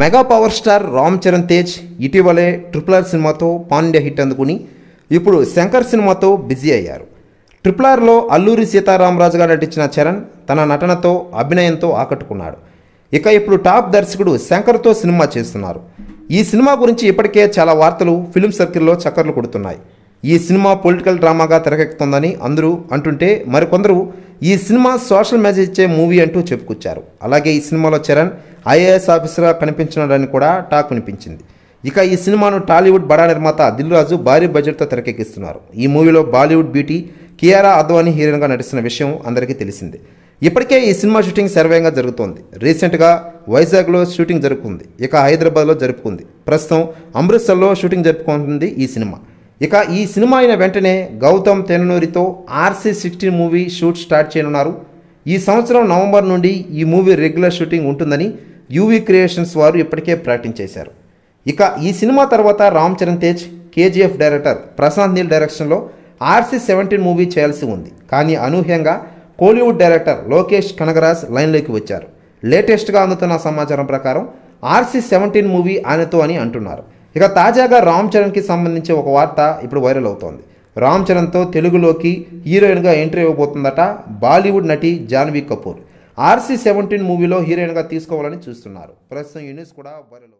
mega power star Ram Charan Tej ఇటీవలే triple are సినిమాతో Pandya hit అందుకుని ఇప్పుడు శంకర్ సినిమాతో బిజీ అయ్యారు ట్రిపుల్ ఆర్లో అల్లూరి సీతారామరాజుగా నటించిన చరణ్ తన నటనతో అభినయంతో ఆకట్టుకున్నాడు ఇక ఇప్పుడు టాప్ దర్శకుడు శంకర్తో సినిమా చేస్తున్నారు ఈ సినిమా గురించి ఇప్పటికే చాలా వార్తలు ఫిలిం సర్కిల్లో చక్కర్లు కొడుతున్నాయి ఈ సినిమా పొలిటికల్ డ్రామాగా తెరకెక్కుతుందని అందరూ అంటుంటే మరికొందరు ఈ సినిమా సోషల్ మెసేజ్ ఇచ్చే మూవీ అంటూ చెప్పుకొచ్చారు అలాగే ఈ సినిమాలో చరణ్ ఐఏఎస్ ఆఫీసర్గా కనిపించడానికి కూడా టాక్ వినిపించింది ఇక ఈ సినిమాను టాలీవుడ్ బడా నిర్మాత దిల్ రాజు భారీ బడ్జెట్తో తెరకెక్కిస్తున్నారు ఈ మూవీలో బాలీవుడ్ బ్యూటీ కియారా అద్వానీ హీరోయిన్గా నటిస్తున్న విషయం అందరికీ తెలిసిందే ఇప్పటికే ఈ సినిమా షూటింగ్ సర్వేగా జరుగుతోంది రీసెంట్గా వైజాగ్లో షూటింగ్ జరుపుకుంది ఇక హైదరాబాద్లో జరుపుకుంది ప్రస్తుతం అమృత్సర్లో షూటింగ్ జరుపుకుంటుంది ఈ సినిమా ఇక ఈ సినిమా అయిన వెంటనే గౌతమ్ తెననూరితో RC sixteen movie shoot start చేయనున్నారు ఈ సంవత్సరం నవంబర్ నుండి ఈ మూవీ రెగ్యులర్ షూటింగ్ ఉంటుందని యూవీ క్రియేషన్స్ వారు ఇప్పటికే ప్రకటించేశారు ఇక ఈ సినిమా తర్వాత రామ్ చరణ్ తేజ్ కేజీఎఫ్ డైరెక్టర్ ప్రశాంత్ నీల్ డైరెక్షన్లో ఆర్సీ సెవెంటీన్ మూవీ చేయాల్సి ఉంది కానీ అనూహ్యంగా కోలీవుడ్ డైరెక్టర్ లోకేష్ కనగరాజ్ లైన్లోకి వచ్చారు లేటెస్ట్గా అందుతున్న సమాచారం ప్రకారం ఆర్సీ సెవెంటీన్ మూవీ ఆయనతో అని అంటున్నారు ఇక తాజాగా రామ్ చరణ్కి సంబంధించి ఒక వార్త ఇప్పుడు వైరల్ అవుతోంది రామ్ చరణ్తో తెలుగులోకి హీరోయిన్గా ఎంట్రీ ఇవ్వబోతుందట బాలీవుడ్ నటి జాన్వీ కపూర్ ఆర్సీ సెవెంటీన్ మూవీలో హీరోయిన్గా తీసుకోవాలని చూస్తున్నారు ప్రస్తుతం యూనిస్ కూడా వైరల్